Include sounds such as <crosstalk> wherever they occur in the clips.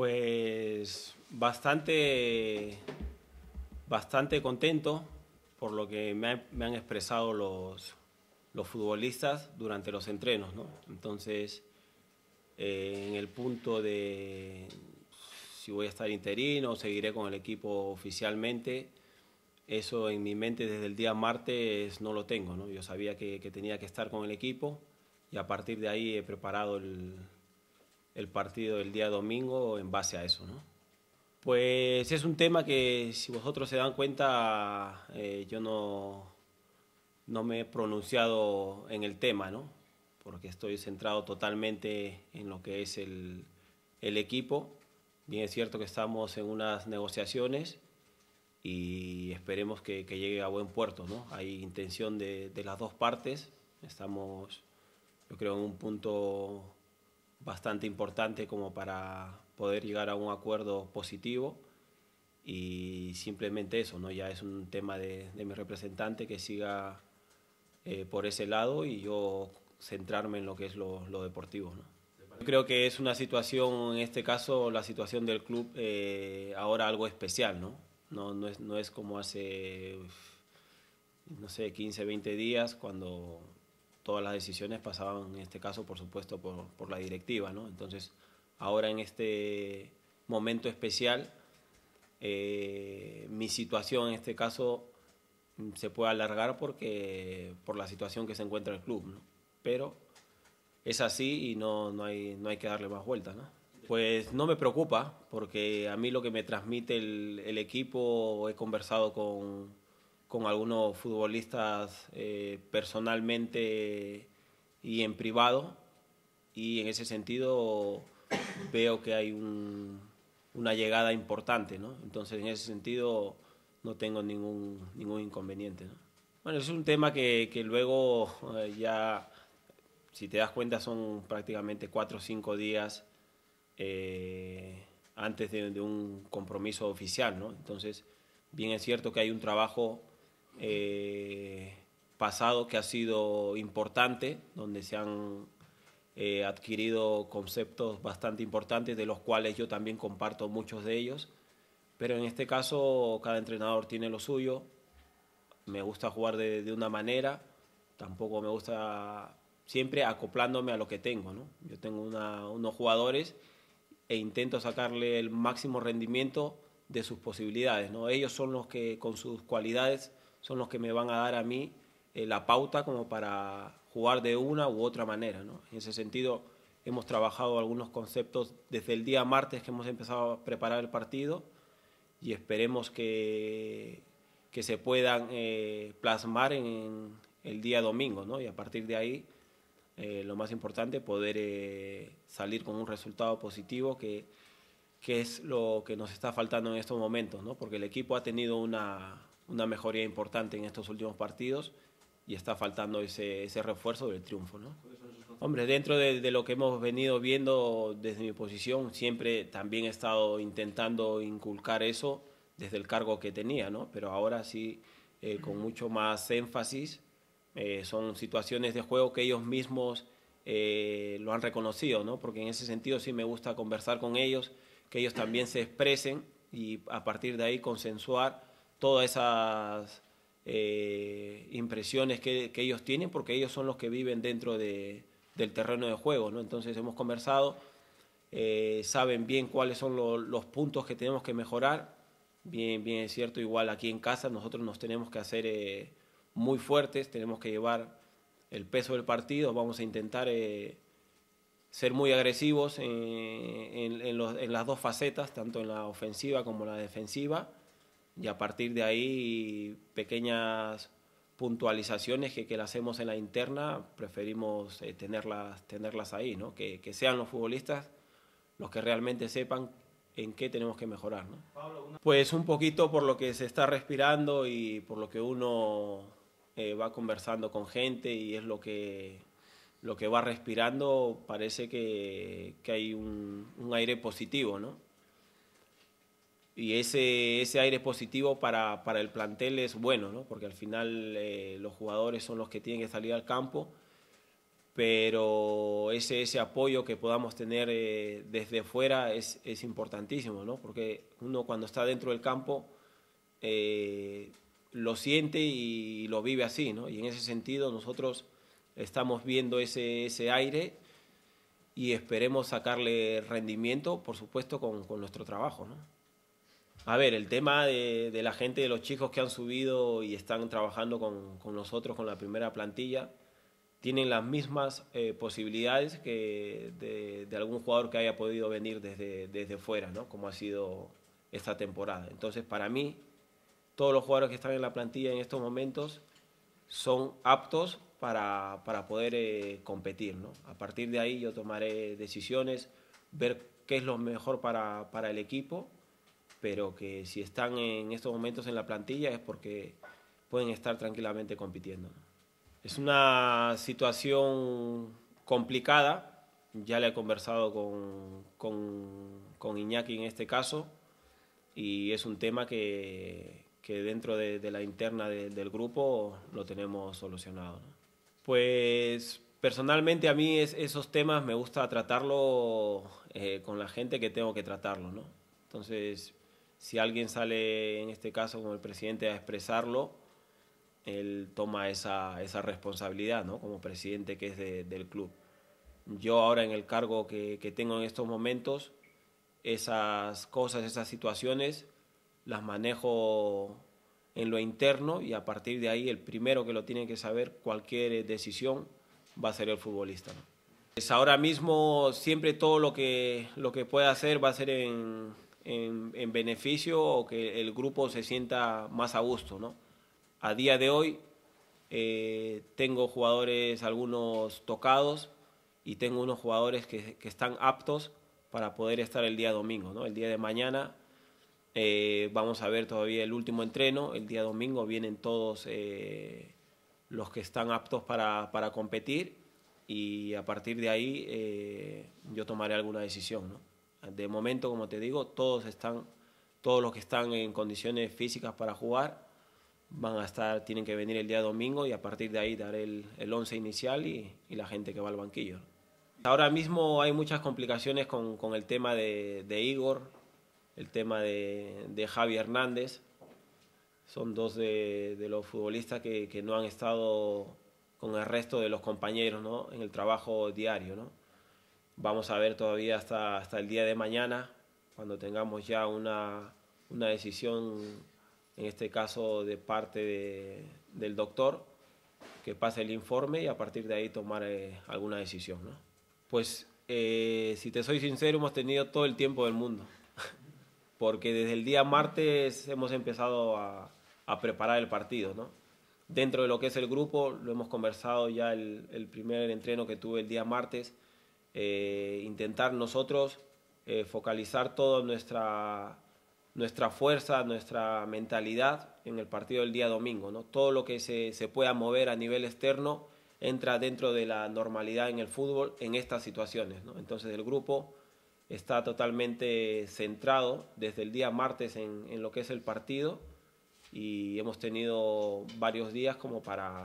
Pues bastante, bastante contento por lo que me, han expresado los, los, futbolistas durante los entrenos. Entonces, eh, en el punto de si voy a estar interino o seguiré con el equipo oficialmente, eso en mi mente desde el día martes no lo tengo. ¿no? Yo sabía que, que tenía que estar con el equipo y a partir de ahí he preparado el, el partido del día domingo en base a eso, ¿no? Pues es un tema que, si vosotros se dan cuenta, eh, yo no, no me he pronunciado en el tema, ¿no? Porque estoy centrado totalmente en lo que es el, el equipo. Bien es cierto que estamos en unas negociaciones y esperemos que, que llegue a buen puerto, ¿no? Hay intención de, de las dos partes. Estamos, yo creo, en un punto bastante importante como para poder llegar a un acuerdo positivo y simplemente eso, ¿no? ya es un tema de, mi representante que siga eh, por ese lado y yo centrarme en lo que es lo, deportivo. ¿no? Yo creo que es una situación, en este caso, la situación del club eh, ahora algo especial, ¿no? No, no, es, no es como hace, no sé, 15, 20 días cuando todas las decisiones pasaban, en este caso, por supuesto, por, por la directiva, ¿no? Entonces, ahora en este momento especial, eh, mi situación en este caso mm, se puede alargar porque por la situación que se encuentra el club, Pero es así y no, no, hay, no hay que darle más vueltas, ¿no? Pues no me preocupa porque a mí lo que me transmite el equipo, he conversado con, con algunos futbolistas eh, personalmente y en privado. Y en ese sentido veo que hay una llegada importante, ¿no? Entonces, en ese sentido no tengo ningún, ningún inconveniente, Bueno, es un tema que, luego eh, ya, si te das cuenta, son prácticamente cuatro o cinco días eh, antes de, de, un compromiso oficial, ¿no? Entonces, bien es cierto que hay un trabajo eh, pasado que ha sido importante, donde se han eh, adquirido conceptos bastante importantes, de los cuales yo también comparto muchos de ellos. Pero en este caso, cada entrenador tiene lo suyo. Me gusta jugar de, una manera, tampoco me gusta siempre acoplándome a lo que tengo. ¿no? Yo tengo unos jugadores e intento sacarle el máximo rendimiento de sus posibilidades. ¿no? Ellos son los que con sus cualidades son los que me van a dar a mí eh, la pauta como para jugar de una u otra manera. En ese sentido, hemos trabajado algunos conceptos desde el día martes que hemos empezado a preparar el partido y esperemos que, que se puedan eh, plasmar en el día domingo. Y a partir de ahí, eh, lo más importante, poder salir con un resultado positivo que, es lo que nos está faltando en estos momentos, porque el equipo ha tenido una una mejoría importante en estos últimos partidos y está faltando ese, ese refuerzo del triunfo. ¿no? Hombre, dentro de, de, lo que hemos venido viendo desde mi posición, siempre también he estado intentando inculcar eso desde el cargo que tenía, ¿no? pero ahora sí eh, con mucho más énfasis. Eh, son situaciones de juego que ellos mismos eh, lo han reconocido, ¿no? porque en ese sentido sí me gusta conversar con ellos, que ellos también se expresen y a partir de ahí consensuar todas esas eh, impresiones que, ellos tienen, porque ellos son los que viven dentro del terreno de juego, ¿no? Entonces hemos conversado, eh, saben bien cuáles son los puntos que tenemos que mejorar, bien, bien es cierto, igual aquí en casa nosotros nos tenemos que hacer eh, muy fuertes, tenemos que llevar el peso del partido, vamos a intentar ser muy agresivos en, en las dos facetas, tanto en la ofensiva como en la defensiva y a partir de ahí pequeñas puntualizaciones que, que las hacemos en la interna, preferimos eh, tenerlas, tenerlas ahí, ¿no? que, que, sean los futbolistas los que realmente sepan en qué tenemos que mejorar. ¿no? Pues un poquito por lo que se está respirando y por lo que uno eh, va conversando con gente y es lo que, lo que va respirando, parece que, que hay un, un aire positivo, ¿no? y ese, ese aire positivo para, el plantel es bueno, ¿no? porque al final eh, los jugadores son los que tienen que salir al campo, pero ese, ese apoyo que podamos tener eh, desde fuera es, importantísimo, ¿no? porque uno cuando está dentro del campo eh, lo siente y lo vive así, ¿no? y en ese sentido nosotros estamos viendo ese, ese aire y esperemos sacarle rendimiento, por supuesto, con, con nuestro trabajo. ¿no? A ver, el tema de, la gente, de los chicos que han subido y están trabajando con, nosotros, con la primera plantilla, tienen las mismas eh, posibilidades que de, algún jugador que haya podido venir desde, fuera, ¿no? como ha sido esta temporada. Entonces, para mí, todos los jugadores que están en la plantilla en estos momentos son aptos para, poder eh, competir. A partir de ahí yo tomaré decisiones, ver qué es lo mejor para el equipo pero que si están en estos momentos en la plantilla es porque pueden estar tranquilamente compitiendo. Es una situación complicada, ya le he conversado con, con, con Iñaki en este caso, y es un tema que, que dentro de, la interna del grupo lo tenemos solucionado. Pues personalmente a mí esos temas me gusta tratarlo eh, con la gente que tengo que tratarlo, ¿no? Entonces, si alguien sale, en este caso, como el presidente, a expresarlo, él toma esa, esa responsabilidad, ¿no? Como presidente que es del club. Yo ahora en el cargo que, que tengo en estos momentos, esas cosas, esas situaciones, las manejo en lo interno y a partir de ahí el primero que lo tiene que saber cualquier decisión va a ser el futbolista. ¿no? Pues ahora mismo siempre todo lo que, lo que pueda hacer va a ser en, en, beneficio o que el grupo se sienta más a gusto, ¿no? A día de hoy eh, tengo jugadores, algunos tocados y tengo unos jugadores que, que, están aptos para poder estar el día domingo, ¿no? El día de mañana eh, vamos a ver todavía el último entreno, el día domingo vienen todos eh, los que están aptos para, para, competir y a partir de ahí yo tomaré alguna decisión, ¿no? De momento, como te digo, todos están, todos los que están en condiciones físicas para jugar van a estar, tienen que venir el día domingo y a partir de ahí dar el, el once inicial y, la gente que va al banquillo. Ahora mismo hay muchas complicaciones con, con el tema de, Igor, el tema de, de Javi Hernández. Son dos de, de los futbolistas que, que no han estado con el resto de los compañeros ¿no? en el trabajo diario. ¿no? Vamos a ver todavía hasta, hasta el día de mañana, cuando tengamos ya una, una decisión, en este caso de parte del doctor, que pase el informe y a partir de ahí tomar eh, alguna decisión. ¿no? Pues eh, si te soy sincero, hemos tenido todo el tiempo del mundo, <laughs> porque desde el día martes hemos empezado a, a preparar el partido. ¿no? Dentro de lo que es el grupo, lo hemos conversado ya el, el primer entreno que tuve el día martes. Eh, intentar nosotros eh, focalizar toda nuestra, nuestra fuerza, nuestra mentalidad en el partido del día domingo. ¿no? Todo lo que se, pueda mover a nivel externo entra dentro de la normalidad en el fútbol en estas situaciones. Entonces el grupo está totalmente centrado desde el día martes en lo que es el partido y hemos tenido varios días como para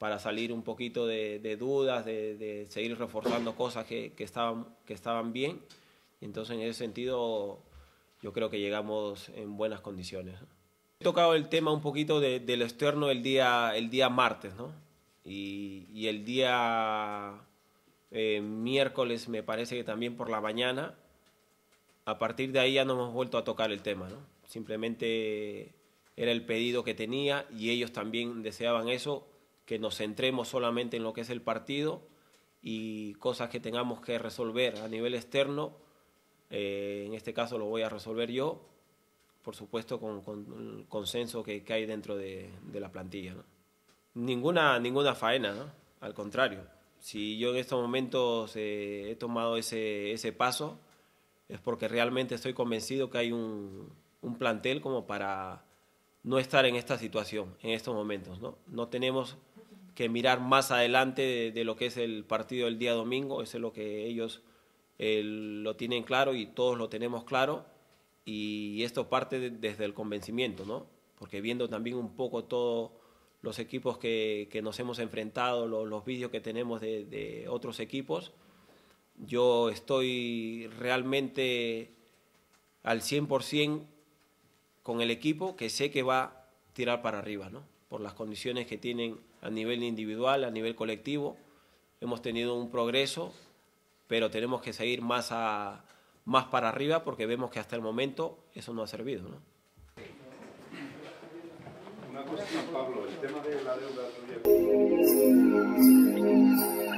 para salir un poquito de, dudas, de, seguir reforzando cosas que, estaban, que estaban bien. Entonces, en ese sentido, yo creo que llegamos en buenas condiciones. He tocado el tema un poquito del externo el día, el día martes, ¿no? Y, el día eh, miércoles, me parece que también por la mañana, a partir de ahí ya no hemos vuelto a tocar el tema, ¿no? Simplemente era el pedido que tenía y ellos también deseaban eso que nos centremos solamente en lo que es el partido y cosas que tengamos que resolver a nivel externo, eh, en este caso lo voy a resolver yo, por supuesto con, el consenso que, hay dentro de, la plantilla. Ninguna, ninguna faena, al contrario. Si yo en estos momentos eh, he tomado ese, ese paso, es porque realmente estoy convencido que hay un, un, plantel como para no estar en esta situación en estos momentos. No, no tenemos que mirar más adelante de, lo que es el partido del día domingo. Eso es lo que ellos eh, lo tienen claro y todos lo tenemos claro. Y esto parte desde el convencimiento, ¿no? Porque viendo también un poco todos los equipos que, nos hemos enfrentado, los, vídeos que tenemos de, de, otros equipos, yo estoy realmente al 100% con el equipo que sé que va a tirar para arriba, ¿no? por las condiciones que tienen a nivel individual, a nivel colectivo. Hemos tenido un progreso, pero tenemos que seguir más, más para arriba porque vemos que hasta el momento eso no ha servido. ¿no? Pablo, el tema de la deuda